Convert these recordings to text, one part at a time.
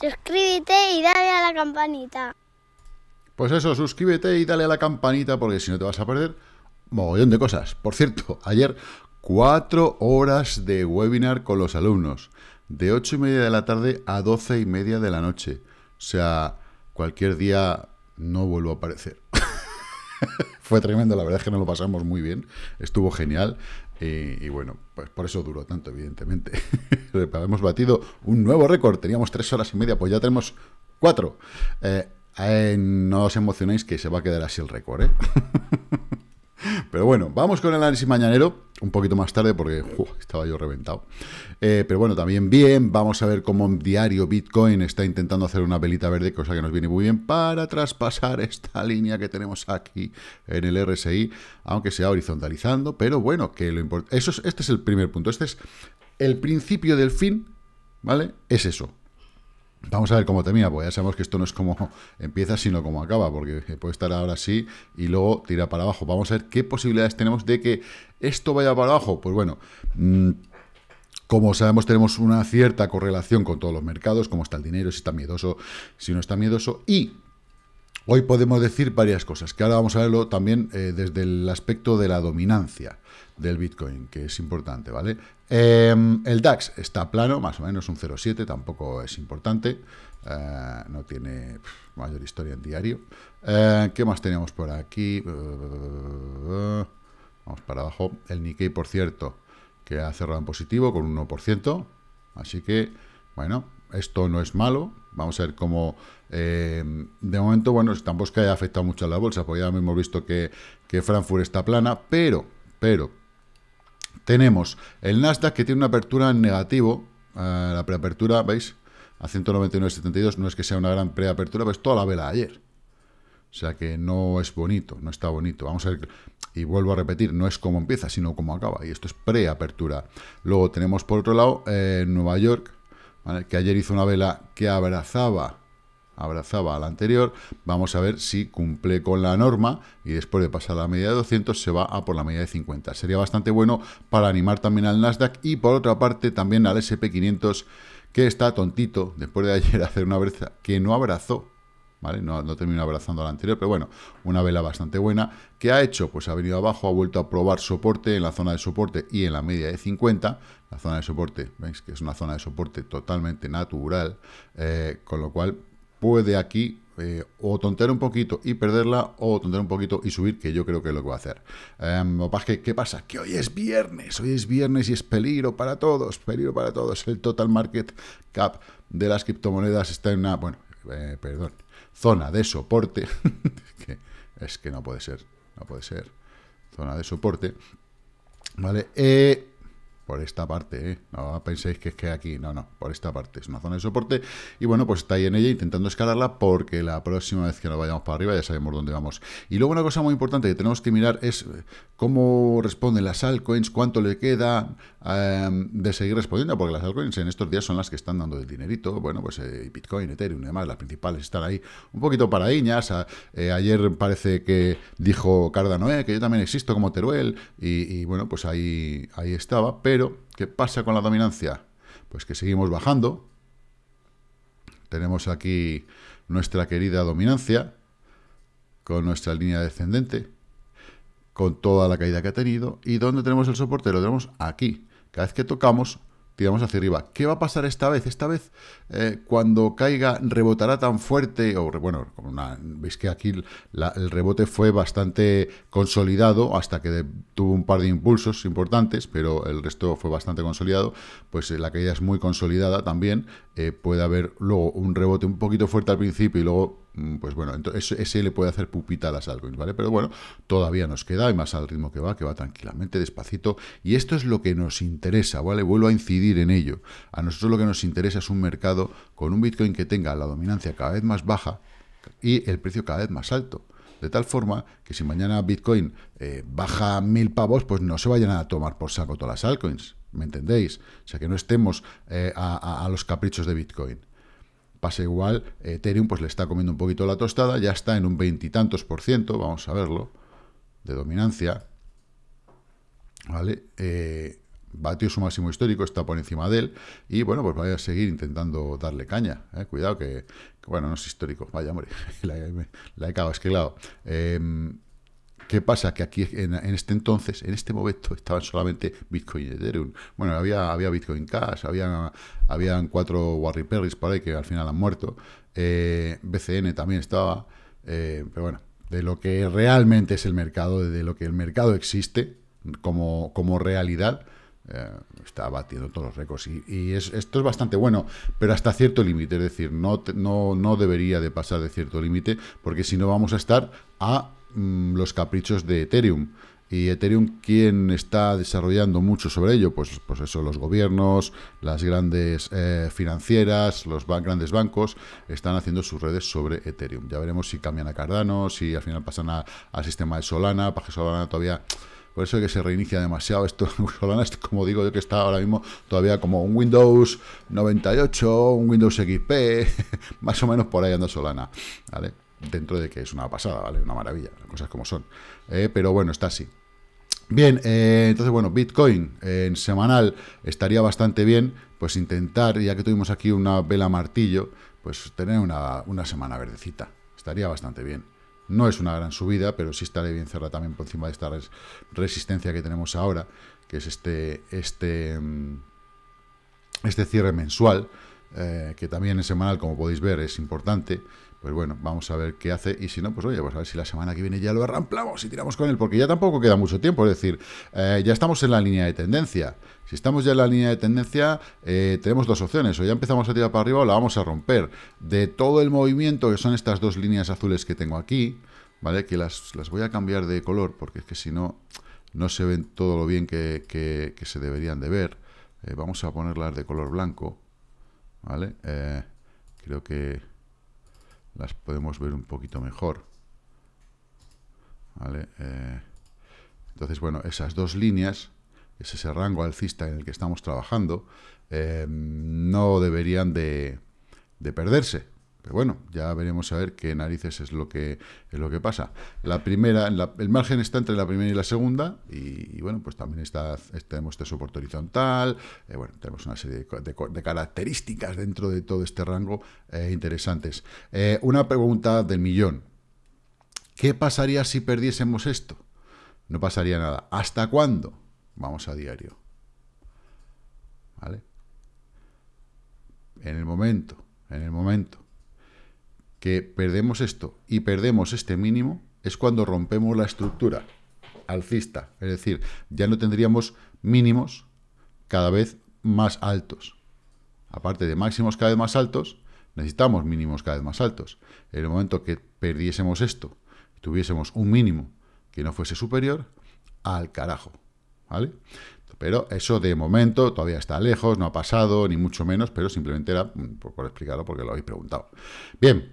suscríbete y dale a la campanita. Pues eso, suscríbete y dale a la campanita porque si no te vas a perder mogollón de cosas. Por cierto, ayer cuatro horas de webinar con los alumnos, de ocho y media de la tarde a doce y media de la noche. O sea, cualquier día no vuelvo a aparecer. Fue tremendo, la verdad es que nos lo pasamos muy bien, estuvo genial. Y, bueno, pues por eso duró tanto, evidentemente. Hemos batido un nuevo récord. Teníamos tres horas y media, pues ya tenemos cuatro. Eh, eh, no os emocionéis que se va a quedar así el récord, ¿eh? Pero bueno, vamos con el análisis mañanero un poquito más tarde porque estaba yo reventado. Eh, pero bueno, también bien, vamos a ver cómo en diario Bitcoin está intentando hacer una velita verde, cosa que nos viene muy bien para traspasar esta línea que tenemos aquí en el RSI, aunque sea horizontalizando, pero bueno, que lo importante... este es el primer punto, este es el principio del fin, ¿vale? Es eso, Vamos a ver cómo termina, porque ya sabemos que esto no es como empieza, sino como acaba, porque puede estar ahora sí y luego tira para abajo. Vamos a ver qué posibilidades tenemos de que esto vaya para abajo. Pues bueno, mm, como sabemos, tenemos una cierta correlación con todos los mercados, cómo está el dinero, si está miedoso, si no está miedoso. Y hoy podemos decir varias cosas, que ahora vamos a verlo también eh, desde el aspecto de la dominancia del Bitcoin, que es importante, ¿vale? Em, el DAX está plano, más o menos un 0,7, tampoco es importante. Eh, no tiene mayor historia en diario. Eh, ¿Qué más tenemos por aquí? Eh, vamos para abajo. El Nikkei, por cierto, que ha cerrado en positivo con un 1%. Así que, bueno, esto no es malo. Vamos a ver cómo... Em, de momento, bueno, tampoco es que haya afectado mucho a la bolsa, porque ya hemos visto que, que Frankfurt está plana, pero, pero, tenemos el Nasdaq que tiene una apertura en negativo, eh, la preapertura, ¿veis? A 199.72 no es que sea una gran preapertura, pero es toda la vela ayer. O sea que no es bonito, no está bonito. Vamos a ver, y vuelvo a repetir, no es cómo empieza, sino como acaba. Y esto es preapertura. Luego tenemos por otro lado eh, Nueva York, que ayer hizo una vela que abrazaba abrazaba la anterior, vamos a ver si cumple con la norma y después de pasar a la media de 200 se va a por la media de 50. Sería bastante bueno para animar también al Nasdaq y por otra parte también al SP500 que está tontito después de ayer hacer una breza... que no abrazó ¿Vale? No, no abrazando a la anterior, pero bueno, una vela bastante buena. ¿Qué ha hecho? Pues ha venido abajo, ha vuelto a probar soporte en la zona de soporte y en la media de 50. La zona de soporte, veis que es una zona de soporte totalmente natural, eh, con lo cual puede aquí eh, o tontear un poquito y perderla, o tontear un poquito y subir, que yo creo que es lo que va a hacer. Eh, ¿Qué pasa? Que hoy es viernes, hoy es viernes y es peligro para todos, peligro para todos. El total market cap de las criptomonedas está en una, bueno, eh, perdón, zona de soporte, que es que no puede ser, no puede ser, zona de soporte, ¿vale? Eh, por esta parte, ¿eh? no penséis que es que aquí, no, no, por esta parte es una zona de soporte y bueno, pues está ahí en ella intentando escalarla porque la próxima vez que nos vayamos para arriba ya sabemos dónde vamos. Y luego una cosa muy importante que tenemos que mirar es eh, cómo responden las altcoins, cuánto le queda em, de seguir respondiendo, porque las altcoins en estos días son las que están dando el dinerito, bueno, pues eh, Bitcoin, Ethereum y demás, las principales están ahí un poquito para a, ayer parece que dijo Cardano, que yo también existo como Teruel y, y bueno, pues ahí, ahí estaba, pero ¿qué pasa con la dominancia? Pues que seguimos bajando. Tenemos aquí nuestra querida dominancia con nuestra línea descendente, con toda la caída que ha tenido. ¿Y dónde tenemos el soporte? Lo tenemos aquí. Cada vez que tocamos, tiramos hacia arriba. ¿Qué va a pasar esta vez? Esta vez, eh, cuando caiga, rebotará tan fuerte, o bueno, veis que aquí el rebote fue bastante consolidado, hasta que tuvo un par de impulsos importantes, pero el resto fue bastante consolidado, pues eh, la caída es muy consolidada también, eh, puede haber luego un rebote un poquito fuerte al principio y luego Mm, pues bueno, entonces ese le puede hacer pupita a las altcoins, ¿vale? Pero bueno, todavía nos queda, y más al ritmo que va, que va tranquilamente, despacito, y esto es lo que nos interesa, ¿vale? Vuelvo a incidir en ello. A nosotros lo que nos interesa es un mercado con un Bitcoin que tenga la dominancia cada vez más baja y el precio cada vez más alto. De tal forma que si mañana Bitcoin eh, baja mil pavos, pues no se vayan a tomar por saco todas las altcoins, ¿me entendéis? O sea, que no estemos eh, a los caprichos de Bitcoin. Pasa igual, Ethereum pues le está comiendo un poquito la tostada, ya está en un veintitantos por ciento, vamos a verlo, de dominancia. ¿Vale? batió eh, su máximo histórico, está por encima de él, y bueno, pues vaya a seguir intentando darle caña. ¿eh? Cuidado que, bueno, no es histórico, vaya, hombre, la, la he cagado, es que claro, em, ¿Qué pasa? Que aquí en, este entonces, en este momento, estaban solamente Bitcoin y Ethereum. Bueno, había, había Bitcoin Cash, habían cuatro Warri Perrys por ahí que al final han muerto. Eh, BCN también estaba. Eh, pero bueno, de lo que realmente es el mercado, de lo que el mercado existe como, como realidad, eh, está batiendo todos los récords. Y, esto es bastante bueno, pero hasta cierto límite. Es decir, no, no, no debería de pasar de cierto límite, porque si no vamos a estar a Mm, los caprichos de Ethereum. ¿Y Ethereum quien está desarrollando mucho sobre ello? Pues, pues eso, los gobiernos, las grandes eh, financieras, los grandes bancos están haciendo sus redes sobre Ethereum. Ya veremos si cambian a Cardano, si al final pasan al sistema de Solana, para que Solana todavía... Por eso que se reinicia demasiado esto. Solana, como digo yo, que está ahora mismo todavía como un Windows 98, un Windows XP, más o menos por ahí anda Solana. ¿vale? dentro de que es una pasada, ¿vale? Una maravilla, cosas como son. Eh, pero bueno, está así. Bien, eh, entonces bueno, Bitcoin en semanal estaría bastante bien, pues intentar, ya que tuvimos aquí una vela martillo, pues tener una, una semana verdecita, estaría bastante bien. No es una gran subida, pero sí estaría bien cerrada también por encima de esta resistencia que tenemos ahora, que es este, este, mm, este cierre mensual, eh, que también en semanal, como podéis ver, es importante. Pues bueno, vamos a ver qué hace. Y si no, pues oye, vamos pues a ver si la semana que viene ya lo arramplamos y tiramos con él, porque ya tampoco queda mucho tiempo. Es decir, eh, ya estamos en la línea de tendencia. Si estamos ya en la línea de tendencia, eh, tenemos dos opciones. O ya empezamos a tirar para arriba o la vamos a romper. De todo el movimiento, que son estas dos líneas azules que tengo aquí, ¿vale? Que las, voy a cambiar de color, porque es que si no, no se ven todo lo bien que, se deberían de ver. Eh, vamos a ponerlas de color blanco, ¿vale? creo que las podemos ver un poquito mejor. Eh, entonces, bueno, esas dos líneas, ese rango alcista en el que estamos trabajando, eh, no deberían de, de perderse, pero bueno, ya veremos a ver qué narices es lo que es lo que pasa. La primera, el margen está entre la primera y la segunda, y, bueno, pues también está, tenemos este soporte horizontal, eh, bueno, tenemos una serie de, características dentro de todo este rango eh, interesantes. Eh, una pregunta del millón. ¿Qué pasaría si perdiésemos esto? No pasaría nada. ¿Hasta cuándo? Vamos a diario. ¿Vale? En el momento, en el momento que perdemos esto y perdemos este mínimo, es cuando rompemos la estructura alcista. Es decir, ya no tendríamos mínimos cada vez más altos. Aparte de máximos cada vez más altos, necesitamos mínimos cada vez más altos. En el momento que perdiésemos esto, tuviésemos un mínimo que no fuese superior, al carajo. ¿Vale? Pero eso de momento todavía está lejos, no ha pasado, ni mucho menos, pero simplemente era mm, por, explicarlo porque lo habéis preguntado. Bien,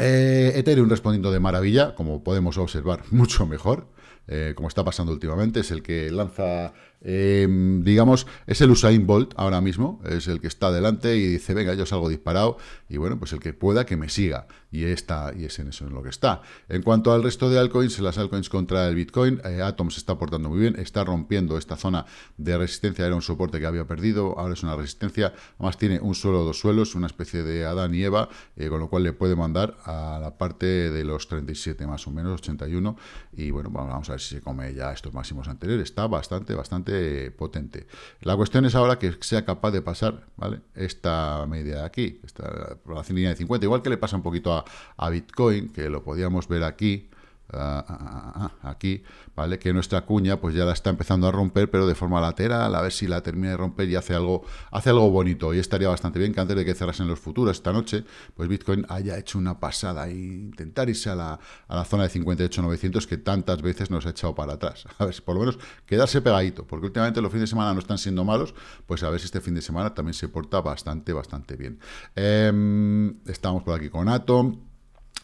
Eh, Ethereum respondiendo de maravilla, como podemos observar, mucho mejor, eh, como está pasando últimamente, es el que lanza, em, digamos, es el Usain Bolt ahora mismo, es el que está adelante y dice, venga, yo salgo disparado, y bueno, pues el que pueda que me siga, y está, y es en eso en lo que está. En cuanto al resto de altcoins, las altcoins contra el Bitcoin, eh, Atom se está portando muy bien, está rompiendo esta zona de resistencia, era un soporte que había perdido, ahora es una resistencia, además tiene un suelo, dos suelos, una especie de Adán y Eva, eh, con lo cual le puede mandar a la parte de los 37 más o menos, 81, y bueno, vamos a ver si se come ya estos máximos anteriores. Está bastante, bastante potente. La cuestión es ahora que sea capaz de pasar, ¿vale? Esta media de aquí, esta la línea de 50, igual que le pasa un poquito a, a Bitcoin, que lo podíamos ver aquí, Ah, ah, ah, aquí, ¿vale? Que nuestra cuña pues ya la está empezando a romper, pero de forma lateral, a ver si la termina de romper y hace algo, hace algo bonito. Y estaría bastante bien que antes de que cerrasen los futuros esta noche, pues Bitcoin haya hecho una pasada e intentar irse a la, zona de 58.900 que tantas veces nos ha echado para atrás. A ver si por lo menos quedarse pegadito, porque últimamente los fines de semana no están siendo malos, pues a ver si este fin de semana también se porta bastante, bastante bien. Em, estamos por aquí con Atom.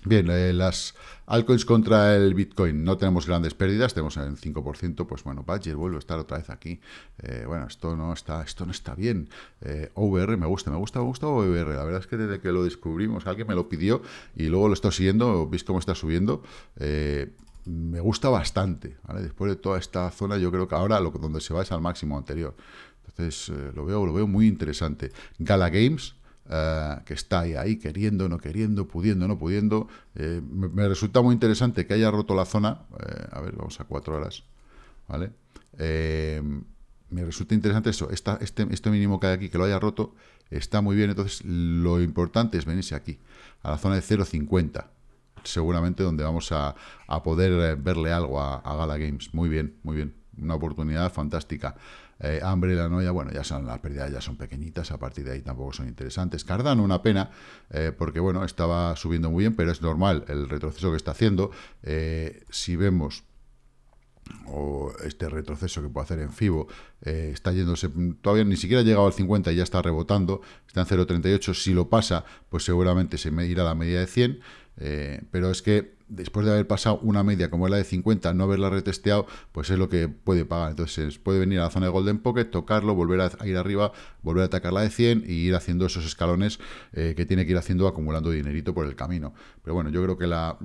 Bien, eh, las altcoins contra el Bitcoin. No tenemos grandes pérdidas, tenemos el 5%, pues bueno, Badger vuelve a estar otra vez aquí. Eh, bueno, esto no está, esto no está bien. Eh, OVR me gusta, me gusta, me gusta OVR. La verdad es que desde que lo descubrimos, alguien me lo pidió y luego lo estoy siguiendo, veis cómo está subiendo. Eh, me gusta bastante, Después de toda esta zona, yo creo que ahora lo, donde se va es al máximo anterior. Entonces, lo, veo, lo veo muy interesante. Gala Games, eh, que está ahí, queriendo, no queriendo, pudiendo, no pudiendo. Eh, me, resulta muy interesante que haya roto la zona. Eh, a ver, vamos a cuatro horas. ¿Vale? me resulta interesante eso. este, este mínimo que hay aquí, que lo haya roto, está muy bien. Entonces, lo importante es venirse aquí, a la zona de 0.50 seguramente donde vamos a, poder verle algo a Gala Games. Muy bien, muy bien una oportunidad fantástica. Eh, hambre, la noia, bueno, ya son las pérdidas, ya son pequeñitas, a partir de ahí tampoco son interesantes. Cardano, una pena, eh, porque bueno, estaba subiendo muy bien, pero es normal el retroceso que está haciendo. Eh, si vemos o este retroceso que puede hacer en FIBO, está yéndose, todavía ni siquiera ha llegado al 50 y ya está rebotando, está en 0.38, si lo pasa, pues seguramente se irá a la medida de 100, eh, pero es que después de haber pasado una media como la de 50, no haberla retesteado, pues es lo que puede pagar. Entonces puede venir a la zona de Golden Pocket, tocarlo, volver a ir arriba, volver a atacar la de 100 y ir haciendo esos escalones eh, que tiene que ir haciendo acumulando dinerito por el camino. Pero bueno, yo creo que la,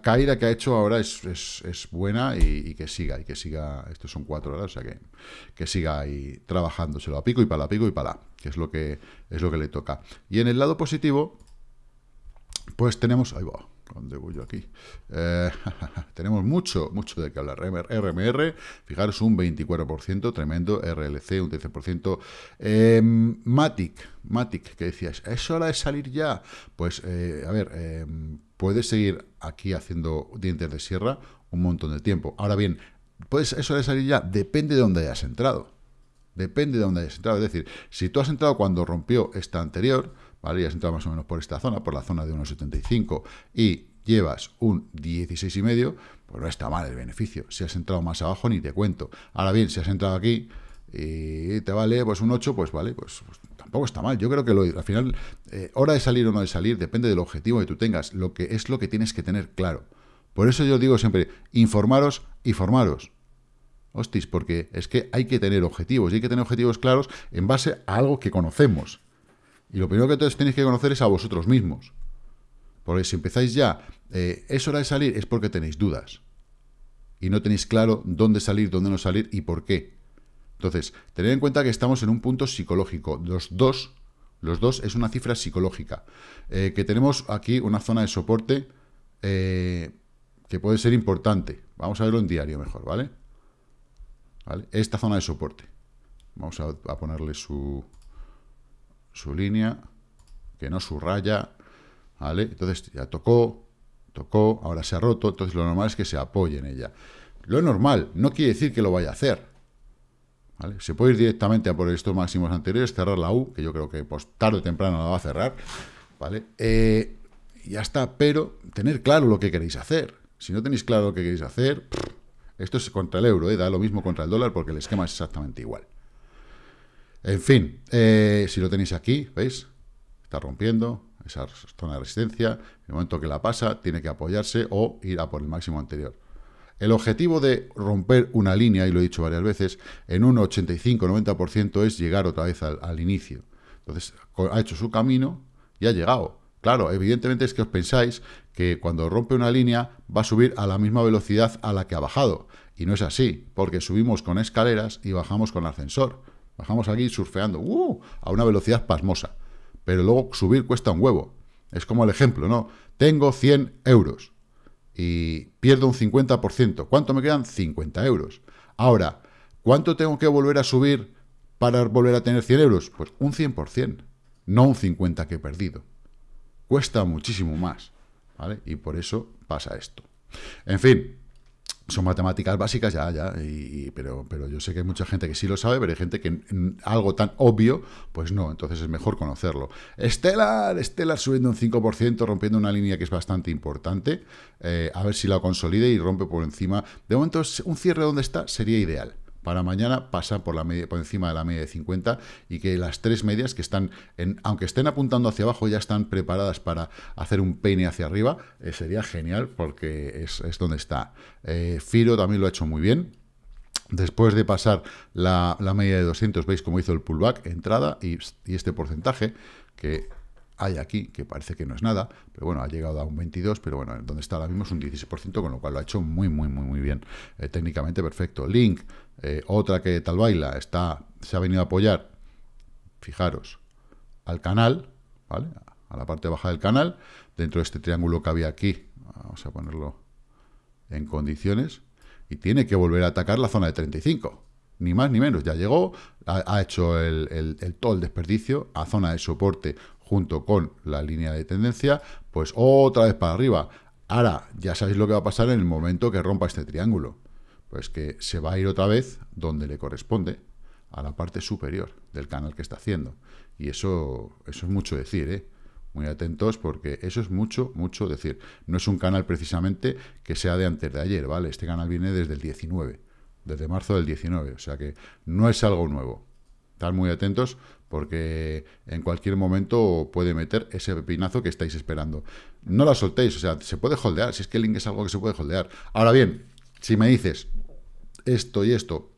caída que ha hecho ahora es, buena y, que siga, y que siga, estos son cuatro horas, o sea que, que siga ahí trabajándoselo a pico y para pico y para que es lo que es lo que le toca. Y en el lado positivo, pues tenemos, ahí va, ¿dónde voy yo aquí? Eh, tenemos mucho, mucho de qué hablar. RMR, fijaros, un 24%, tremendo. RLC, un 13%. Em, Matic, Matic, que decías, ¿es hora de salir ya? Pues, eh, a ver, em, puedes seguir aquí haciendo dientes de sierra un montón de tiempo. Ahora bien, ¿puedes eso de salir ya? Depende de dónde hayas entrado. Depende de dónde hayas entrado. Es decir, si tú has entrado cuando rompió esta anterior, ¿vale? Y has entrado más o menos por esta zona, por la zona de 1,75 y llevas un 16,5, pues no está mal el beneficio. Si has entrado más abajo, ni te cuento. Ahora bien, si has entrado aquí y te vale pues un 8, pues vale, pues, pues, tampoco está mal. Yo creo que lo, al final, eh, hora de salir o no de salir, depende del objetivo que tú tengas, lo que es lo que tienes que tener claro. Por eso yo digo siempre, informaros y formaros. Hostis, porque es que hay que tener objetivos, y hay que tener objetivos claros en base a algo que conocemos. Y lo primero que todos tenéis que conocer es a vosotros mismos. Porque si empezáis ya, eh, es hora de salir, es porque tenéis dudas. Y no tenéis claro dónde salir, dónde no salir y por qué. Entonces, tened en cuenta que estamos en un punto psicológico. Los dos, los dos es una cifra psicológica. Eh, que tenemos aquí una zona de soporte eh, que puede ser importante. Vamos a verlo en diario mejor, ¿vale? Esta zona de soporte. Vamos a ponerle su su línea, que no subraya, ¿vale? Entonces ya tocó, tocó, ahora se ha roto, entonces lo normal es que se apoye en ella. Lo normal, no quiere decir que lo vaya a hacer. ¿vale? Se puede ir directamente a por estos máximos anteriores, cerrar la U, que yo creo que pues, tarde o temprano la va a cerrar, ¿vale? Eh, ya está, pero tener claro lo que queréis hacer. Si no tenéis claro lo que queréis hacer, esto es contra el euro, ¿eh? da lo mismo contra el dólar porque el esquema es exactamente igual. En fin, eh, si lo tenéis aquí, ¿veis? Está rompiendo esa zona de resistencia. En el momento que la pasa, tiene que apoyarse o ir a por el máximo anterior. El objetivo de romper una línea, y lo he dicho varias veces, en un 85-90% es llegar otra vez al inicio. Entonces, ha hecho su camino y ha llegado. Claro, evidentemente es que os pensáis que cuando rompe una línea va a subir a la misma velocidad a la que ha bajado. Y no es así, porque subimos con escaleras y bajamos con ascensor. Bajamos aquí surfeando ¡uh! a una velocidad pasmosa. Pero luego subir cuesta un huevo. Es como el ejemplo, ¿no? Tengo 100 euros y pierdo un 50%. ¿Cuánto me quedan? 50 euros. Ahora, ¿cuánto tengo que volver a subir para volver a tener 100 euros? Pues un 100%, no un 50 que he perdido. Cuesta muchísimo más, ¿vale? Y por eso pasa esto. En fin, son matemáticas básicas, ya, ya, y, pero, pero yo sé que hay mucha gente que sí lo sabe, pero hay gente que algo tan obvio, pues no, entonces es mejor conocerlo. estelar estelar subiendo un 5%, rompiendo una línea que es bastante importante, eh, a ver si la consolide y rompe por encima. De momento, un cierre donde está sería ideal para mañana pasa por, la media, por encima de la media de 50 y que las tres medias que están, en, aunque estén apuntando hacia abajo, ya están preparadas para hacer un peine hacia arriba, eh, sería genial porque es, donde está. Eh, Firo también lo ha hecho muy bien. Después de pasar la, media de 200, veis cómo hizo el pullback, entrada y, y este porcentaje que hay aquí, que parece que no es nada, pero bueno, ha llegado a un 22, pero bueno, donde está ahora mismo es un 16%, con lo cual lo ha hecho muy, muy, muy, muy bien. Eh, técnicamente perfecto. Link, eh, otra que tal baila, está, se ha venido a apoyar, fijaros, al canal, ¿vale? A la parte baja del canal, dentro de este triángulo que había aquí, vamos a ponerlo en condiciones, y tiene que volver a atacar la zona de 35 ni más ni menos, ya llegó, ha, hecho el, el, todo el desperdicio a zona de soporte junto con la línea de tendencia, pues otra vez para arriba. Ahora, ya sabéis lo que va a pasar en el momento que rompa este triángulo. Pues que se va a ir otra vez donde le corresponde, a la parte superior del canal que está haciendo. Y eso, eso es mucho decir, ¿eh? Muy atentos porque eso es mucho, mucho decir. No es un canal precisamente que sea de antes de ayer, ¿vale? Este canal viene desde el 19, desde marzo del 19, o sea que no es algo nuevo. Estar muy atentos porque en cualquier momento puede meter ese pepinazo que estáis esperando. No la soltéis, o sea, se puede holdear, si es que el link es algo que se puede holdear. Ahora bien, si me dices esto y esto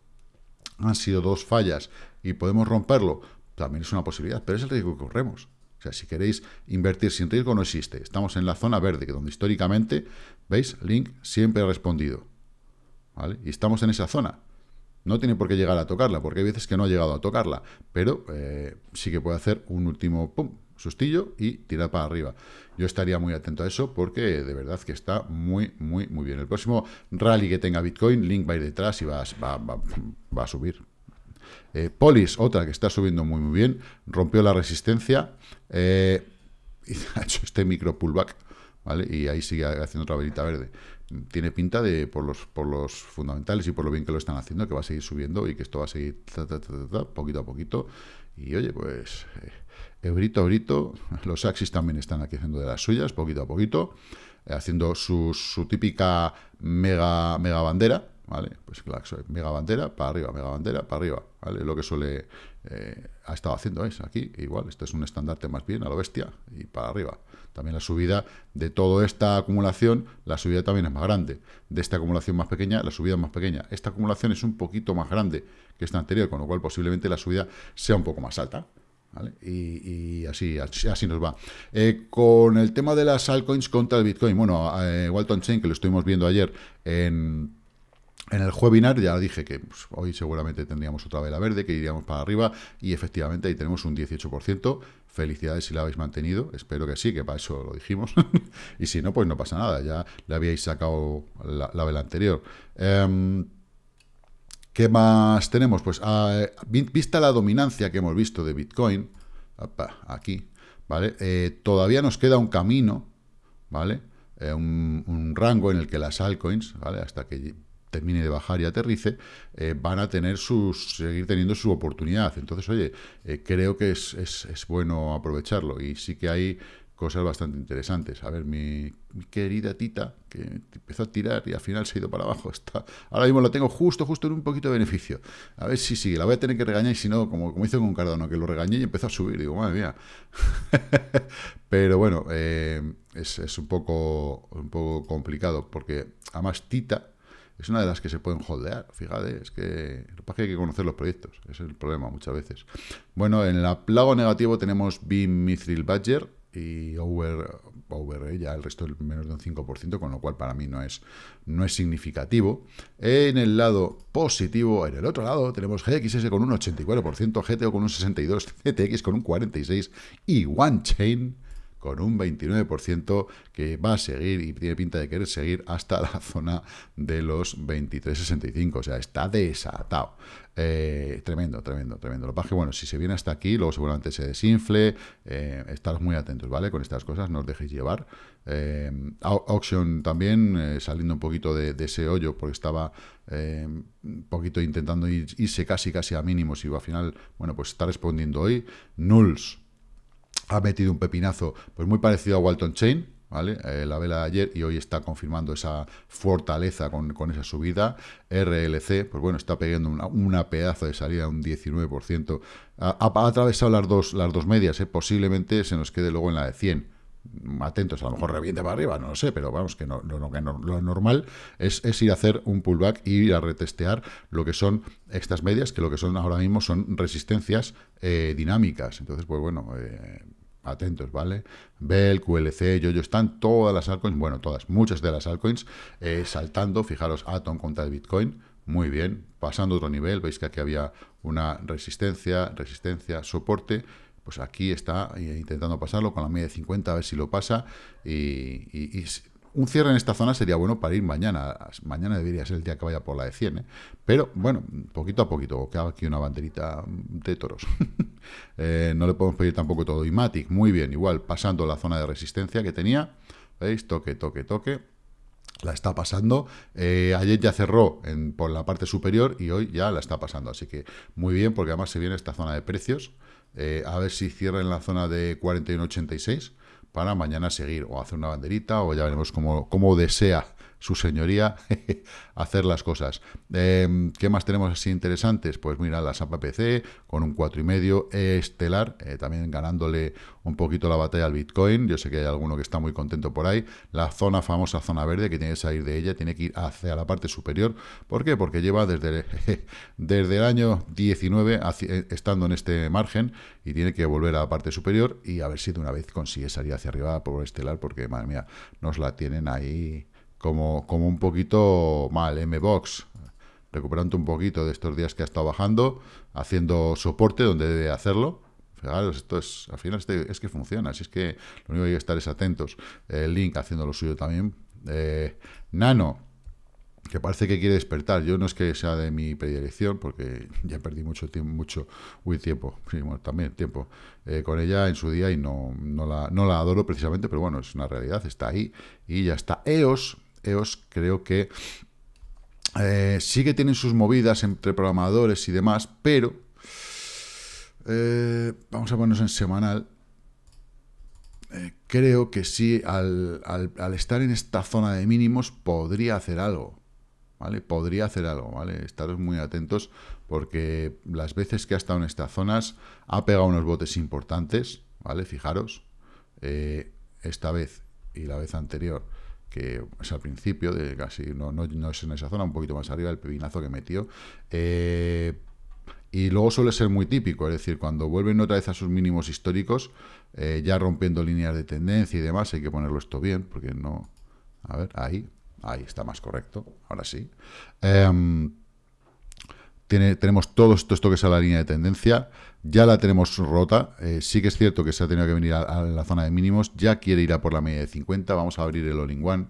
han sido dos fallas y podemos romperlo, también es una posibilidad, pero es el riesgo que corremos. O sea, si queréis invertir sin riesgo, no existe. Estamos en la zona verde, donde históricamente, ¿veis? Link siempre ha respondido. ¿Vale? Y estamos en esa zona. No tiene por qué llegar a tocarla, porque hay veces que no ha llegado a tocarla, pero eh, sí que puede hacer un último pum, sustillo y tirar para arriba. Yo estaría muy atento a eso porque de verdad que está muy, muy, muy bien. El próximo rally que tenga Bitcoin, Link va a ir detrás y va, va, a subir. Eh, Polis, otra que está subiendo muy, muy bien, rompió la resistencia eh, y ha hecho este micro pullback, ¿vale? Y ahí sigue haciendo otra velita verde tiene pinta de por los, por los fundamentales y por lo bien que lo están haciendo, que va a seguir subiendo y que esto va a seguir poquito a poquito. Y oye, pues eh, a ebrito, los Axis también están aquí haciendo de las suyas, poquito a poquito, eh, haciendo su, su, típica mega, mega bandera, ¿vale? Pues claro, mega bandera, para arriba, mega bandera, para arriba, ¿vale? Lo que suele, eh, ha estado haciendo es aquí, igual, esto es un estandarte más bien a lo bestia y para arriba. También la subida de toda esta acumulación, la subida también es más grande. De esta acumulación más pequeña, la subida es más pequeña. Esta acumulación es un poquito más grande que esta anterior, con lo cual posiblemente la subida sea un poco más alta. Y, así, así, nos va. Eh, con el tema de las altcoins contra el Bitcoin, bueno, eh, Walton Chain, que lo estuvimos viendo ayer en en el webinar ya dije que pues, hoy seguramente tendríamos otra vela verde, que iríamos para arriba y efectivamente ahí tenemos un 18%. Felicidades si la habéis mantenido, espero que sí, que para eso lo dijimos. y si no, pues no pasa nada, ya le habíais sacado la, vela anterior. Em, ¿Qué más tenemos? Pues ah, eh, vista la dominancia que hemos visto de Bitcoin, aquí, ¿vale? Eh, todavía nos queda un camino, ¿vale? Eh, un, un, rango en el que las altcoins, ¿vale? Hasta que termine de bajar y aterrice, eh, van a tener sus, seguir teniendo su oportunidad. Entonces, oye, eh, creo que es, bueno aprovecharlo y sí que hay cosas bastante interesantes. A ver, mi, querida Tita, que empezó a tirar y al final se ha ido para abajo, está, ahora mismo la tengo justo, justo en un poquito de beneficio. A ver si sigue, la voy a tener que regañar y si no, como, como hice con Cardano, que lo regañé y empezó a subir, digo, madre mía. Pero bueno, eh, es, un, poco, un poco complicado porque además Tita es una de las que se pueden holdear, fíjate, es que lo que pasa que hay que conocer los proyectos, es el problema muchas veces. Bueno, en el lado negativo tenemos BIM, Mithril Badger y Over, over ya el resto es menos de un 5%, con lo cual para mí no es, no es significativo. En el lado positivo, en el otro lado, tenemos GXS con un 84%, GTO con un 62%, GTX con un 46% y OneChain con un 29% que va a seguir y tiene pinta de querer seguir hasta la zona de los 23.65. O sea, está desatado. Eh, tremendo, tremendo, tremendo. Lo que pasa es que, bueno, si se viene hasta aquí, luego seguramente se desinfle. Eh, muy atentos, ¿vale? Con estas cosas, no os dejéis llevar. Eh, auction también, eh, saliendo un poquito de, ese hoyo, porque estaba un poquito intentando irse casi, casi a mínimos y al final, bueno, pues está respondiendo hoy. Nulls ha metido un pepinazo pues muy parecido a Walton Chain, ¿vale? Eh, la vela de ayer y hoy está confirmando esa fortaleza con, con esa subida. RLC, pues bueno, está pegando una, una pedazo de salida, un 19%. Ha, atravesado las dos, las dos medias, ¿eh? posiblemente se nos quede luego en la de 100. Atentos, a lo mejor reviente para arriba, no lo sé, pero vamos, que, lo normal es, ir a hacer un pullback y ir a retestear lo que son estas medias, que lo que son ahora mismo son resistencias eh, dinámicas. Entonces, pues bueno, atentos, ¿vale? Bell, QLC, yo están todas las altcoins, bueno, todas, muchas de las altcoins eh, saltando, fijaros, Atom contra el Bitcoin, muy bien, pasando otro nivel, veis que aquí había una resistencia, resistencia, soporte, pues aquí está eh, intentando pasarlo con la media de 50, a ver si lo pasa, y, y un cierre en esta zona sería bueno para ir mañana. Mañana debería ser el día que vaya por la de 100, ¿eh? Pero, bueno, poquito a poquito. Queda aquí una banderita de toros. Eh, no le podemos pedir tampoco todo. Y Matic, muy bien, igual, pasando la zona de resistencia que tenía. ¿Veis? Toque, toque, toque la está pasando. Eh, ayer ya cerró por la parte superior y hoy ya la está pasando. Así que muy bien, porque además se viene esta zona de precios. a ver si cierra en la zona de 41.86 para mañana seguir o hacer una banderita o ya veremos cómo, cómo desea su señoría hacer las cosas. Em, ¿Qué más tenemos así interesantes? Pues mira, la SAMPA PC con un 4,5 estelar, eh, también ganándole un poquito la batalla al Bitcoin. Yo sé que hay alguno que está muy contento por ahí. La zona famosa, zona verde, que tiene que salir de ella, tiene que ir hacia la parte superior. ¿Por qué? Porque lleva desde, desde el año 19 eh, estando en este margen y tiene que volver a la parte superior y a ver si de una vez consigue salir hacia arriba por estelar, porque madre mía, nos la tienen ahí como, un poquito mal, Mbox recuperando un poquito de estos días que ha estado bajando, haciendo soporte donde debe hacerlo. Fijaros, esto es, al final este, es que funciona, así es que lo único que hay que estar es atentos. Eh, Link haciendo lo suyo también. Eh, Nano, que parece que quiere despertar. Yo no es que sea de mi predilección, porque ya perdí mucho tiempo, mucho, tiempo, también tiempo, eh, con ella en su día y no, no, la, no la adoro precisamente, pero bueno, es una realidad, está ahí y ya está. EOS, EOS creo que eh, sí que tienen sus movidas entre programadores y demás, pero eh, vamos a ponernos en semanal. Eh, creo que sí, al, estar en esta zona de mínimos, podría hacer algo. ¿Vale? Podría hacer algo, ¿vale? Estaros muy atentos porque las veces que ha estado en estas zonas ha pegado unos botes importantes, ¿vale? Fijaros, esta vez y la vez anterior que es al principio, de casi no, es en esa zona, un poquito más arriba, el pepinazo que metió. Eh, y luego suele ser muy típico, es decir, cuando vuelven otra vez a sus mínimos históricos, eh, ya rompiendo líneas de tendencia y demás, hay que ponerlo esto bien, porque no... A ver, ahí, ahí está más correcto, ahora sí. Em, tenemos todo esto, esto que es a la línea de tendencia, ya la tenemos rota, eh, sí que es cierto que se ha tenido que venir a, la zona de mínimos, ya quiere ir a por la media de 50, vamos a abrir el all-in-one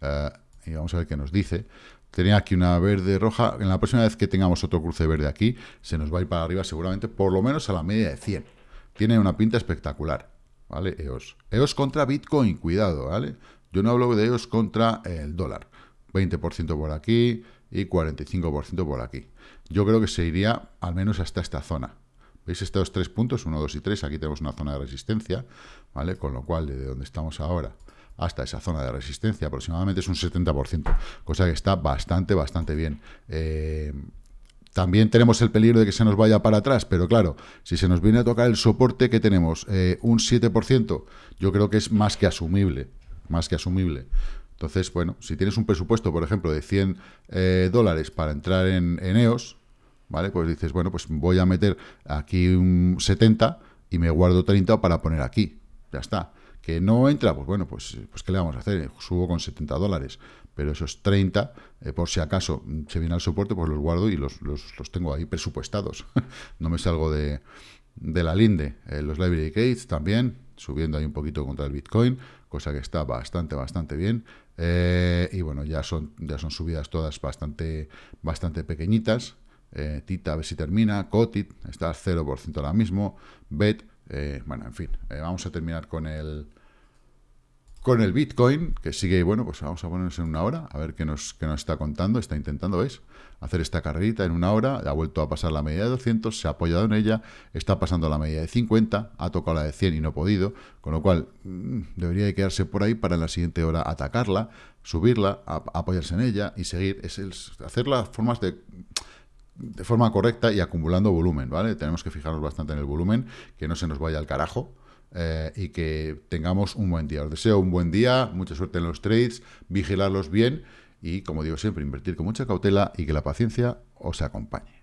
eh, y vamos a ver qué nos dice. Tenía aquí una verde roja, en la próxima vez que tengamos otro cruce verde aquí, se nos va a ir para arriba seguramente, por lo menos a la media de 100. Tiene una pinta espectacular, ¿vale? EOS. EOS contra Bitcoin, cuidado, ¿vale? Yo no hablo de EOS contra el dólar. 20% por aquí y 45% por aquí. Yo creo que se iría al menos hasta esta zona. ¿Veis estos tres puntos? 1, 2 y 3. Aquí tenemos una zona de resistencia, ¿vale? Con lo cual, desde donde estamos ahora hasta esa zona de resistencia aproximadamente es un 70%, cosa que está bastante, bastante bien. Eh, también tenemos el peligro de que se nos vaya para atrás, pero claro, si se nos viene a tocar el soporte que tenemos, eh, un 7%, yo creo que es más que asumible, más que asumible. Entonces, bueno, si tienes un presupuesto, por ejemplo, de 100 eh, dólares para entrar en EOS, e ¿vale? Pues dices, bueno, pues voy a meter aquí un 70 y me guardo 30 para poner aquí. Ya está. Que no entra, pues bueno, pues, pues ¿qué le vamos a hacer? Subo con 70 dólares, pero esos 30, eh, por si acaso se viene al soporte, pues los guardo y los, tengo ahí presupuestados. no me salgo de, la linde. Eh, los library gates también, subiendo ahí un poquito contra el Bitcoin, cosa que está bastante, bastante bien. Eh, y bueno, ya son, ya son subidas todas bastante, bastante pequeñitas. Eh, Tita a ver si termina, Cotit está al 0% ahora mismo, Bet, eh, bueno, en fin, eh, vamos a terminar con el con el Bitcoin, que sigue, bueno, pues vamos a ponernos en una hora, a ver qué nos, nos está contando, está intentando, ¿ves? Hacer esta carrerita en una hora, ha vuelto a pasar la media de 200, se ha apoyado en ella, está pasando la media de 50, ha tocado la de 100 y no ha podido, con lo cual mm, debería quedarse por ahí para en la siguiente hora atacarla, subirla, apoyarse en ella y seguir, hacer las formas de de forma correcta y acumulando volumen, ¿vale? Tenemos que fijarnos bastante en el volumen, que no se nos vaya al carajo eh, y que tengamos un buen día. Os deseo un buen día, mucha suerte en los trades, vigilarlos bien y, como digo siempre, invertir con mucha cautela y que la paciencia os acompañe.